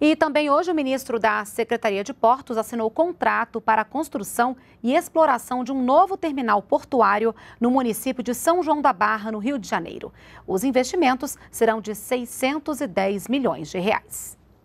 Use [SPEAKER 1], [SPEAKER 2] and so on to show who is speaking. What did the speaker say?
[SPEAKER 1] E também hoje o ministro da Secretaria de Portos assinou contrato para a construção e exploração de um novo terminal portuário no município de São João da Barra, no Rio de Janeiro. Os investimentos serão de 610 milhões de reais.